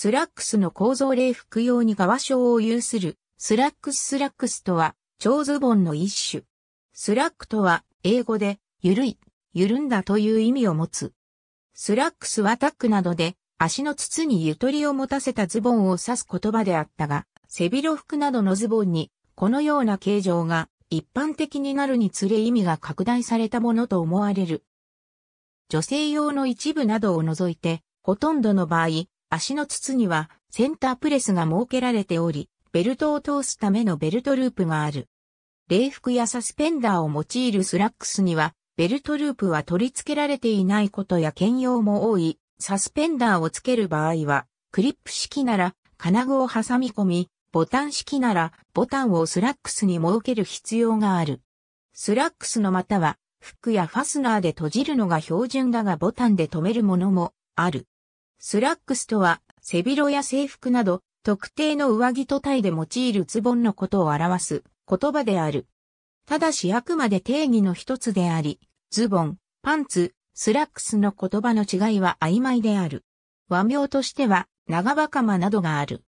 スラックスの構造例服用に側章を有する、スラックススラックスとは、長ズボンの一種。スラックとは、英語で、ゆるい、緩んだという意味を持つ。スラックスはタックなどで、足の筒にゆとりを持たせたズボンを指す言葉であったが、背広服などのズボンに、このような形状が一般的になるにつれ意味が拡大されたものと思われる。女性用の一部などを除いて、ほとんどの場合、足の筒にはセンタープレスが設けられており、ベルトを通すためのベルトループがある。礼服やサスペンダーを用いるスラックスには、ベルトループは取り付けられていないことや兼用も多い、サスペンダーを付ける場合は、クリップ式なら金具を挟み込み、ボタン式ならボタンをスラックスに設ける必要がある。スラックスのまたは、フックやファスナーで閉じるのが標準だがボタンで止めるものもある。スラックスとは、背広や制服など、特定の上着とタイで用いるズボンのことを表す言葉である。ただしあくまで定義の一つであり、ズボン、パンツ、スラックスの言葉の違いは曖昧である。和名としては、長袴などがある。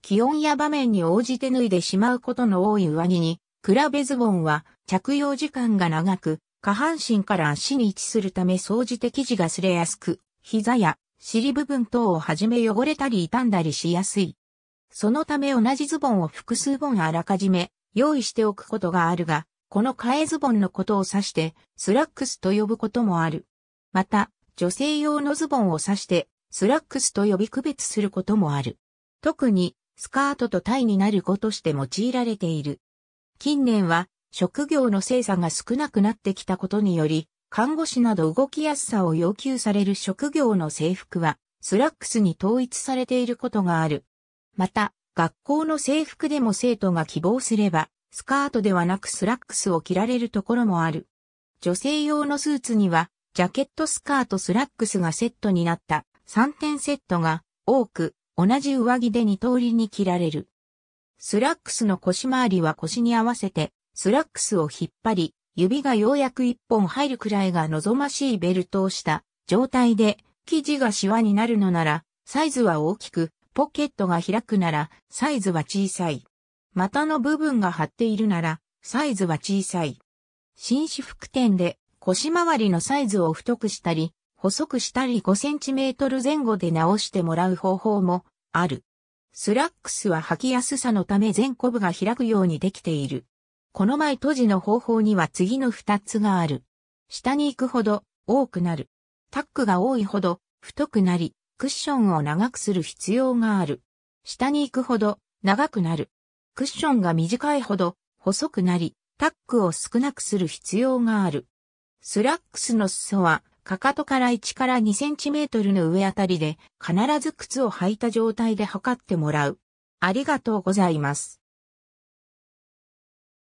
気温や場面に応じて脱いでしまうことの多い上着に、比べズボンは着用時間が長く、下半身から足に位置するため掃除て生地が擦れやすく、膝や尻部分等をはじめ汚れたり傷んだりしやすい。そのため同じズボンを複数本あらかじめ用意しておくことがあるが、この替えズボンのことを指して、スラックスと呼ぶこともある。また、女性用のズボンを指して、スラックスと呼び区別することもある。特に、スカートとタイになる語として用いられている。近年は、職業の精査が少なくなってきたことにより、看護師など動きやすさを要求される職業の制服は、スラックスに統一されていることがある。また、学校の制服でも生徒が希望すれば、スカートではなくスラックスを着られるところもある。女性用のスーツには、ジャケットスカートスラックスがセットになった3点セットが多く、同じ上着で2通りに着られる。スラックスの腰回りは腰に合わせて、スラックスを引っ張り、指がようやく一本入るくらいが望ましいベルトをした状態で、生地がシワになるのなら、サイズは大きく、ポケットが開くなら、サイズは小さい。股の部分が張っているなら、サイズは小さい。紳士服店で腰回りのサイズを太くしたり、細くしたり 5cm 前後で直してもらう方法もある。スラックスは履きやすさのため前後部が開くようにできている。この前閉じの方法には次の二つがある。下に行くほど多くなる。タックが多いほど太くなり、クッションを長くする必要がある。下に行くほど長くなる。クッションが短いほど細くなり、タックを少なくする必要がある。スラックスの裾は、かかとから1から2センチメートルの上あたりで、必ず靴を履いた状態で測ってもらう。ありがとうございます。